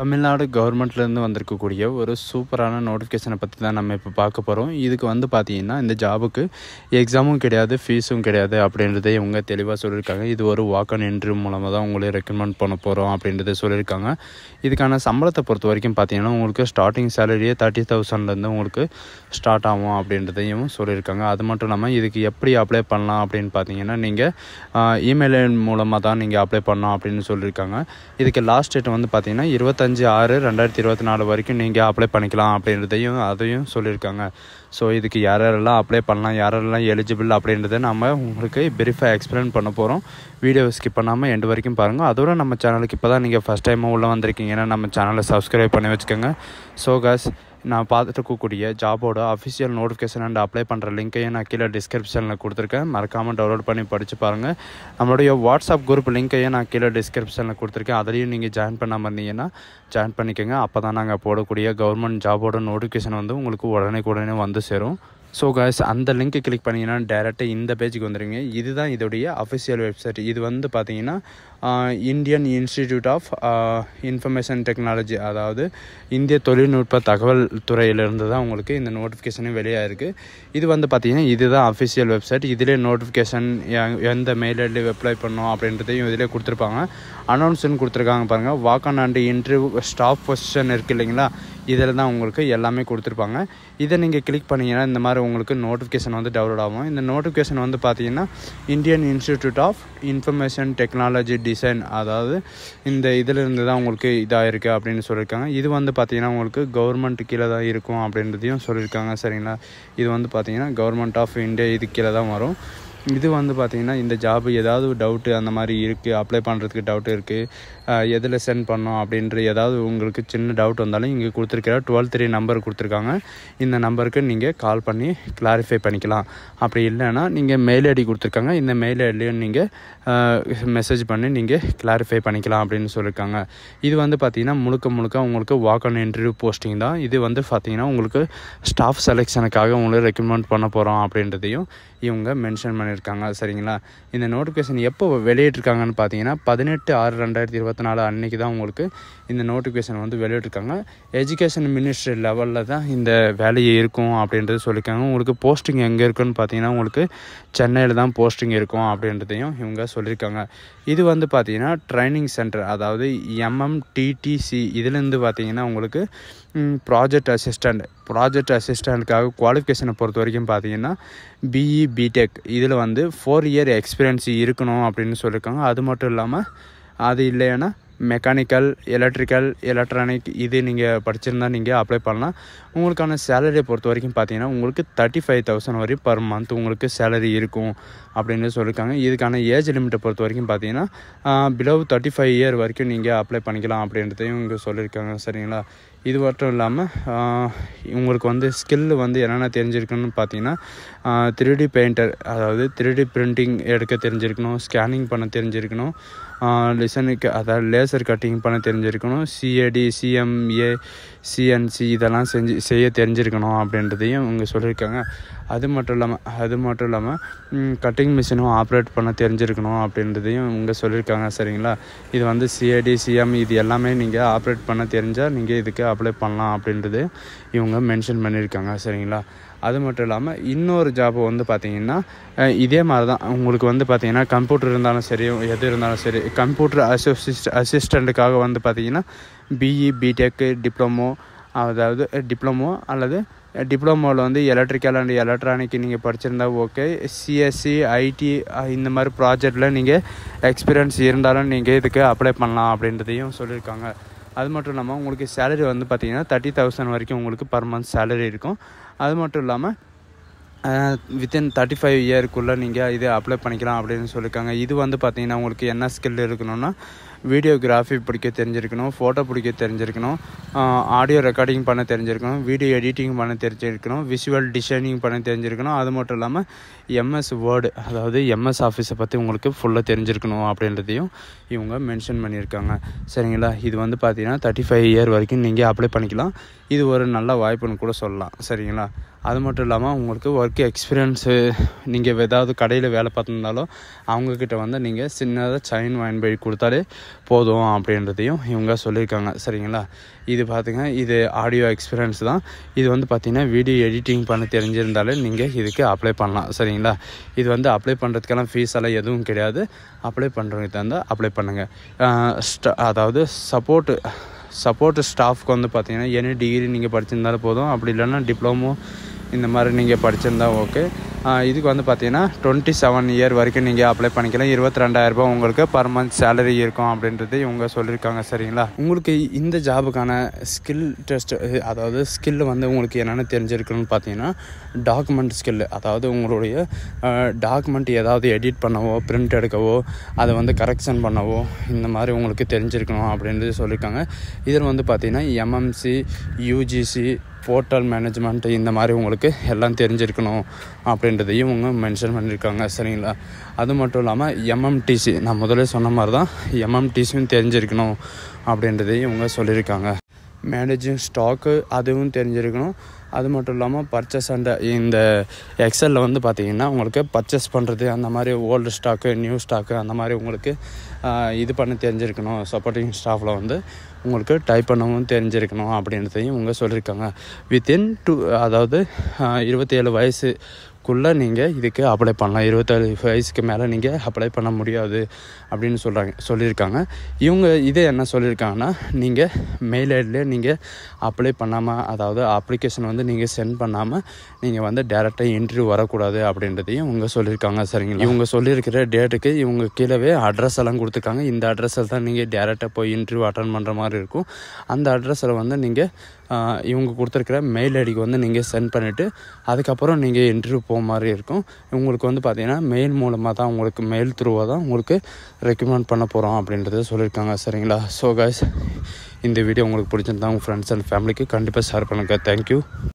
தமிழ்நாடு கவர்மெண்ட்லேருந்து வந்திருக்கக்கூடிய ஒரு சூப்பரான நோட்டிஃபிகேஷனை பற்றி தான் நம்ம இப்போ பார்க்க போகிறோம் இதுக்கு வந்து பார்த்திங்கன்னா இந்த ஜாபுக்கு எக்ஸாமும் கிடையாது ஃபீஸும் கிடையாது அப்படின்றத இவங்க தெளிவாக சொல்லியிருக்காங்க இது ஒரு வாக் அன் மூலமாக தான் உங்களை ரெக்கமெண்ட் பண்ண போகிறோம் அப்படின்றத சொல்லியிருக்காங்க இதுக்கான சம்பளத்தை பொறுத்த வரைக்கும் பார்த்திங்கன்னா உங்களுக்கு ஸ்டார்டிங் சேலரியே தேர்ட்டி தௌசண்ட்லேருந்து உங்களுக்கு ஸ்டார்ட் ஆகும் அப்படின்றதையும் சொல்லியிருக்காங்க அது மட்டும் இல்லாமல் இதுக்கு எப்படி அப்ளை பண்ணலாம் அப்படின்னு பார்த்தீங்கன்னா நீங்கள் இமெயில் மூலமாக தான் நீங்கள் அப்ளை பண்ணலாம் அப்படின்னு சொல்லியிருக்காங்க இதுக்கு லாஸ்ட் டேட் வந்து பார்த்திங்கன்னா இருபத்தி இருபத்தஞ்சி ஆறு ரெண்டாயிரத்தி இருபத்தி நாலு வரைக்கும் நீங்கள் அப்ளை பண்ணிக்கலாம் அப்படின்றதையும் அதையும் சொல்லியிருக்காங்க ஸோ இதுக்கு யாரெல்லாம் அப்ளை பண்ணலாம் யாரெல்லாம் எலிஜிபிள் அப்படின்றத நம்ம உங்களுக்கு பெரிஃபை எக்ஸ்பிளைன் பண்ண போகிறோம் வீடியோ ஸ்கிப் பண்ணாமல் எண்டு வரைக்கும் பாருங்கள் அதோட நம்ம சேனலுக்கு இப்போ தான் நீங்கள் ஃபஸ்ட் டைமும் உள்ளே வந்திருக்கீங்கன்னா நம்ம சேனலை சப்ஸ்கிரைப் பண்ணி வச்சுக்கோங்க ஸோ காஸ் நான் பார்த்துட்டு இருக்கக்கூடிய ஜாபோட அஃபிஷியல் நோட்டிஃபிகேஷன் அண்ட் அப்ளை பண்ணுற லிங்க்கையும் நான் கீழே டிஸ்கிரிப்ஷனில் கொடுத்துருக்கேன் மறக்காமல் டவுன்லோட் பண்ணி படித்து பாருங்கள் நம்மளுடைய வாட்ஸ்அப் குரூப் லிங்க்கையும் நான் கீழே டிஸ்கிரிப்ஷனில் கொடுத்துருக்கேன் அதையும் நீங்கள் ஜாயின் பண்ணாமல் இருந்தீங்கன்னா ஜாயின் பண்ணிக்கோங்க அப்போ தான் நாங்கள் போடக்கூடிய கவர்மெண்ட் ஜாபோட நோட்டிஃபிகேஷன் வந்து உங்களுக்கு உடனே உடனே வந்து சேரும் ஸோ கைஸ் அந்த லிங்க்கை கிளிக் பண்ணிங்கன்னா டேரெக்டாக இந்த பேஜுக்கு வந்துடுங்க இதுதான் இதோடைய அஃபிஷியல் வெப்சைட் இது வந்து பார்த்தீங்கன்னா Indian Institute of Information Technology அதாவது இந்திய தொழில்நுட்ப தகவல் துறையிலிருந்து தான் உங்களுக்கு இந்த நோட்டிஃபிகேஷனே வெளியாக இருக்குது இது வந்து இது இதுதான் அஃபிஷியல் வெப்சைட் இதிலே நோட்டிஃபிகேஷன் எந்த மெயில் ஐடி அப்ளை பண்ணோம் அப்படின்றதையும் இதிலே கொடுத்துருப்பாங்க அனௌன்ஸ்மெண்ட் கொடுத்துருக்காங்க பாருங்கள் வாக்கான் ஆண்டு இன்டர்வியூ ஸ்டாஃப் பொசிஷன் இருக்குது இல்லைங்களா இதில் தான் உங்களுக்கு எல்லாமே கொடுத்துருப்பாங்க இதை நீங்கள் கிளிக் பண்ணிங்கன்னா இந்த மாதிரி உங்களுக்கு நோட்டிஃபிகேஷன் வந்து டவுன்லோட் ஆகும் இந்த நோட்டிஃபிகேஷன் வந்து பார்த்தீங்கன்னா Indian Institute of Information Technology design அதாவது இந்த இதிலிருந்து தான் உங்களுக்கு இதாக இருக்குது அப்படின்னு சொல்லியிருக்காங்க இது வந்து பார்த்திங்கன்னா உங்களுக்கு கவர்மெண்ட் கீழே தான் இருக்கும் அப்படின்றதையும் சொல்லியிருக்காங்க சரிங்களா இது வந்து பார்த்திங்கன்னா கவர்மெண்ட் ஆஃப் இந்தியா இது கீழே தான் வரும் இது வந்து பார்த்திங்கன்னா இந்த ஜாப் ஏதாவது டவுட்டு அந்த மாதிரி இருக்குது அப்ளை பண்ணுறதுக்கு டவுட் இருக்குது எதில் சென்ட் பண்ணோம் அப்படின்ற ஏதாவது உங்களுக்கு சின்ன டவுட் வந்தாலும் இங்கே கொடுத்துருக்கிற டுவெல் த்ரீ நம்பர் கொடுத்துருக்காங்க இந்த நம்பருக்கு நீங்கள் கால் பண்ணி கிளாரிஃபை பண்ணிக்கலாம் அப்படி இல்லைன்னா நீங்கள் மெயில் ஐடி கொடுத்துருக்காங்க இந்த மெயில் ஐடிலையும் நீங்கள் மெசேஜ் பண்ணி நீங்கள் கிளாரிஃபை பண்ணிக்கலாம் அப்படின்னு சொல்லியிருக்காங்க இது வந்து பார்த்திங்கன்னா முழுக்க முழுக்க உங்களுக்கு வாக் ஆன் இன்டர்வியூ போஸ்டிங் தான் இது வந்து பார்த்தீங்கன்னா உங்களுக்கு ஸ்டாஃப் செலெக்ஷனுக்காக உங்களை ரெக்கமெண்ட் பண்ண போகிறோம் அப்படின்றதையும் இவங்க மென்ஷன் பண்ணி பண்ணியிருக்காங்க சரிங்களா இந்த நோட்டிஃபிகேஷன் எப்போ வெளியிட்டிருக்காங்கன்னு பார்த்தீங்கன்னா பதினெட்டு ஆறு ரெண்டாயிரத்தி இருபத்தி நாலு அன்னைக்கு தான் உங்களுக்கு இந்த நோட்டிஃபிகேஷன் வந்து வெளியிட்டிருக்காங்க எஜுகேஷன் மினிஸ்ட்ரி லெவலில் தான் இந்த வேலையை இருக்கும் அப்படின்றது சொல்லியிருக்காங்க உங்களுக்கு போஸ்டிங் எங்கே இருக்குன்னு பார்த்தீங்கன்னா உங்களுக்கு சென்னையில் தான் போஸ்டிங் இருக்கும் அப்படின்றதையும் இவங்க சொல்லியிருக்காங்க இது வந்து பார்த்தீங்கன்னா ட்ரைனிங் சென்டர் அதாவது எம்எம்டிடிசி இதுலேருந்து பார்த்திங்கன்னா உங்களுக்கு ப்ராஜெக்ட் அசிஸ்டண்ட் ப்ராஜெக்ட் அசிஸ்டண்ட்டுக்காக குவாலிஃபிகேஷனை பொறுத்த வரைக்கும் பார்த்தீங்கன்னா பிஇ பிடெக் e, இதில் வந்து ஃபோர் இயர் எக்ஸ்பீரியன்ஸ் இருக்கணும் அப்படின்னு சொல்லியிருக்காங்க அது மட்டும் இல்லாமல் அது இல்லைன்னா மெக்கானிக்கல் எலக்ட்ரிக்கல் எலக்ட்ரானிக் இது நீங்கள் படிச்சிருந்தா நீங்கள் அப்ளை பண்ணலாம் உங்களுக்கான சேலரியை பொறுத்த வரைக்கும் பார்த்தீங்கன்னா உங்களுக்கு தேர்ட்டி ஃபைவ் தௌசண்ட் வரையும் பர் மந்த் உங்களுக்கு சேலரி இருக்கும் அப்படின்னு சொல்லியிருக்காங்க இதுக்கான ஏஜ் லிமிட்டை பொறுத்த வரைக்கும் பார்த்தீங்கன்னா பிலோ தேர்ட்டி ஃபைவ் இயர் வரைக்கும் நீங்கள் அப்ளை பண்ணிக்கலாம் அப்படின்றதையும் இங்கே சொல்லியிருக்காங்க சரிங்களா இது மட்டும் இல்லாமல் உங்களுக்கு வந்து ஸ்கில்லு வந்து என்னென்ன தெரிஞ்சிருக்குன்னு பார்த்தீங்கன்னா த்ரீ பெயிண்டர் அதாவது த்ரீ பிரிண்டிங் எடுக்க தெரிஞ்சிருக்கணும் ஸ்கேனிங் பண்ண தெரிஞ்சிருக்கணும் லிசனுக்கு அதாவது லேசர் கட்டிங் பண்ண தெரிஞ்சிருக்கணும் சிஏடி சிஎம்ஏ சிஎன்சி இதெல்லாம் செஞ்சு செய்ய தெரிஞ்சிருக்கணும் அப்படின்றதையும் இவங்க சொல்லியிருக்காங்க அது மட்டும் இல்லாமல் அது மட்டும் இல்லாமல் கட்டிங் மிஷினும் ஆப்ரேட் பண்ண தெரிஞ்சிருக்கணும் அப்படின்றதையும் இவங்க சொல்லியிருக்காங்க சரிங்களா இது வந்து சிஏடி சிஎம் இது எல்லாமே நீங்கள் ஆப்ரேட் பண்ண தெரிஞ்சால் நீங்கள் இதுக்கு அப்ளை பண்ணலாம் அப்படின்றது இவங்க மென்ஷன் பண்ணியிருக்காங்க சரிங்களா அது மட்டும் இல்லாமல் இன்னொரு ஜாப் வந்து பார்த்தீங்கன்னா இதே மாதிரி தான் உங்களுக்கு வந்து பார்த்திங்கன்னா கம்ப்யூட்டர் இருந்தாலும் சரி எது இருந்தாலும் சரி கம்ப்யூட்டர் அசிஸ்ட் அசிஸ்டண்ட்டுக்காக வந்து பார்த்திங்கன்னா பிஇ பிடெக் e, டிப்ளமோ அதாவது டிப்ளமோ அல்லது டிப்ளமோவில் வந்து எலக்ட்ரிக்கல் அண்ட் எலக்ட்ரானிக் நீங்கள் படிச்சிருந்தா ஓகே சிஎஸ்சி ஐடி இந்த மாதிரி ப்ராஜெக்டில் நீங்கள் எக்ஸ்பீரியன்ஸ் இருந்தாலும் நீங்கள் இதுக்கு அப்ளை பண்ணலாம் அப்படின்றதையும் சொல்லியிருக்காங்க அது மட்டும் இல்லாமல் உங்களுக்கு சேலரி வந்து பார்த்திங்கன்னா தேர்ட்டி தௌசண்ட் வரைக்கும் உங்களுக்கு பர் மந்த் சேலரி இருக்கும் அது மட்டும் இல்லாமல் வித்தின் தேர்ட்டி ஃபைவ் இயருக்குள்ளே நீங்கள் இது அப்ளை பண்ணிக்கலாம் அப்படின்னு சொல்லியிருக்காங்க இது வந்து பார்த்திங்கன்னா உங்களுக்கு என்ன ஸ்கில் இருக்கணும்னா வீடியோகிராஃபி பிடிக்க தெரிஞ்சிருக்கணும் ஃபோட்டோ பிடிக்க தெரிஞ்சிருக்கணும் ஆடியோ ரெக்கார்டிங் பண்ண தெரிஞ்சிருக்கணும் வீடியோ எடிட்டிங் பண்ண தெரிஞ்சிருக்கணும் விஷுவல் டிசைனிங் பண்ண தெரிஞ்சிருக்கணும் அது மட்டும் இல்லாமல் எம்எஸ் வேர்டு அதாவது எம்எஸ் ஆஃபீஸை பற்றி உங்களுக்கு ஃபுல்லாக தெரிஞ்சிருக்கணும் அப்படின்றதையும் இவங்க மென்ஷன் பண்ணியிருக்காங்க சரிங்களா இது வந்து பார்த்தீங்கன்னா தேர்ட்டி ஃபைவ் இயர் வரைக்கும் நீங்கள் அப்ளை பண்ணிக்கலாம் இது ஒரு நல்ல வாய்ப்புன்னு கூட சொல்லலாம் சரிங்களா அது மட்டும் இல்லாமல் உங்களுக்கு ஒர்க் எக்ஸ்பீரியன்ஸு நீங்கள் ஏதாவது கடையில் வேலை பார்த்துருந்தாலும் அவங்கக்கிட்ட வந்து நீங்கள் சின்னதாக சைன் வாங்கி போய் கொடுத்தாலே போதும் அப்படின்றதையும் இவங்க சொல்லியிருக்காங்க சரிங்களா இது பார்த்துங்க இது ஆடியோ எக்ஸ்பீரியன்ஸ் தான் இது வந்து பார்த்திங்கன்னா வீடியோ எடிட்டிங் பண்ண தெரிஞ்சிருந்தாலே நீங்கள் இதுக்கு அப்ளை பண்ணலாம் சரிங்களா இது வந்து அப்ளை பண்ணுறதுக்கெல்லாம் ஃபீஸ் எல்லாம் எதுவும் கிடையாது அப்ளை பண்ணுறவங்க தந்தால் அப்ளை பண்ணுங்கள் அதாவது சப்போர்ட்டு சப்போர்ட் ஸ்டாஃப்க்கு வந்து பார்த்திங்கன்னா என்ன டிகிரி நீங்கள் படிச்சிருந்தாலும் போதும் அப்படி இல்லைன்னா டிப்ளமோ இந்த மாதிரி நீங்கள் படிச்சிருந்தா ஓகே இதுக்கு வந்து பார்த்தீங்கன்னா டுவெண்ட்டி செவன் இயர் வரைக்கும் நீங்கள் அப்ளை பண்ணிக்கலாம் இருபத்தி ரெண்டாயிரரூபா உங்களுக்கு பர் மந்த் சேலரி இருக்கும் அப்படின்றது இவங்க சொல்லியிருக்காங்க சரிங்களா உங்களுக்கு இந்த ஜாபுக்கான ஸ்கில் டெஸ்ட் அதாவது ஸ்கில் வந்து உங்களுக்கு என்னென்ன தெரிஞ்சிருக்குன்னு பார்த்தீங்கன்னா டாக்குமெண்ட் ஸ்கில் அதாவது உங்களுடைய டாக்குமெண்ட் ஏதாவது எடிட் பண்ணவோ பிரிண்ட் எடுக்கவோ அதை வந்து கரெக்ஷன் பண்ணவோ இந்த மாதிரி உங்களுக்கு தெரிஞ்சிருக்கணும் அப்படின்றது சொல்லியிருக்காங்க இதில் வந்து பார்த்தீங்கன்னா எம்எம்சி யூஜிசி போர்ட்டல் மேனேஜ்மெண்ட்டு இந்த மாதிரி உங்களுக்கு எல்லாம் தெரிஞ்சிருக்கணும் அப்படின்றதையும் இவங்க மென்ஷன் பண்ணியிருக்காங்க சரிங்களா அது மட்டும் இல்லாமல் எம்எம்டிசி நான் முதலே சொன்ன மாதிரி தான் எம்எம்டிசியும் தெரிஞ்சிருக்கணும் அப்படின்றதையும் இவங்க சொல்லியிருக்காங்க மேனேஜிங் ஸ்டாக்கு அதுவும் தெரிஞ்சிருக்கணும் அது மட்டும் இல்லாமல் பர்ச்சேஸ் அந்த இந்த எக்ஸலில் வந்து பார்த்திங்கன்னா உங்களுக்கு பர்ச்சேஸ் பண்ணுறது அந்த மாதிரி ஓல்டு ஸ்டாக்கு நியூ ஸ்டாக்கு அந்த மாதிரி உங்களுக்கு இது பண்ண தெரிஞ்சிருக்கணும் சப்போர்ட்டிங் ஸ்டாஃபில் வந்து உங்களுக்கு டைப் பண்ணவும் தெரிஞ்சிருக்கணும் அப்படின்றதையும் இவங்க சொல்லியிருக்காங்க வித்தின் டூ அதாவது இருபத்தி ஏழு வயசு குள்ளே நீங்கள் இதுக்கு அப்ளை பண்ணலாம் இருபத்தேழு வயசுக்கு மேலே நீங்கள் அப்ளை பண்ண முடியாது அப்படின்னு சொல்கிறாங்க சொல்லியிருக்காங்க இவங்க இது என்ன சொல்லியிருக்காங்கன்னா நீங்கள் மெயில் ஐடிலே நீங்கள் அப்ளை பண்ணாமல் அதாவது அப்ளிகேஷன் வந்து நீங்கள் சென்ட் பண்ணாமல் நீங்கள் வந்து டேரெக்டாக இன்டர்வியூ வரக்கூடாது அப்படின்றதையும் இவங்க சொல்லியிருக்காங்க சரிங்களா இவங்க சொல்லியிருக்கிற டேட்டுக்கு இவங்க கீழவே அட்ரஸ் எல்லாம் கொடுத்துருக்காங்க இந்த அட்ரஸில் தான் நீங்கள் டேரெக்டாக போய் இன்டர்வியூ அட்டன் பண்ணுற மாதிரி இருக்கும் அந்த அட்ரஸில் வந்து நீங்கள் இவங்க கொடுத்துருக்கிற மெயில் ஐடிக்கு வந்து நீங்கள் சென்ட் பண்ணிவிட்டு அதுக்கப்புறம் நீங்கள் இன்டர்வியூ போக மாதிரி இருக்கும் உங்களுக்கு வந்து பார்த்திங்கன்னா மெயில் மூலமாக தான் உங்களுக்கு மெயில் த்ரூவாக தான் உங்களுக்கு ரெக்கமெண்ட் பண்ண போகிறோம் அப்படின்றத சொல்லியிருக்காங்க சரிங்களா ஸோ கைஸ் இந்த வீடியோ உங்களுக்கு பிடிச்சிருந்தா உங்கள் ஃப்ரெண்ட்ஸ் அண்ட் ஃபேமிலிக்கு கண்டிப்பாக ஷேர் பண்ணுங்கள் தேங்க்யூ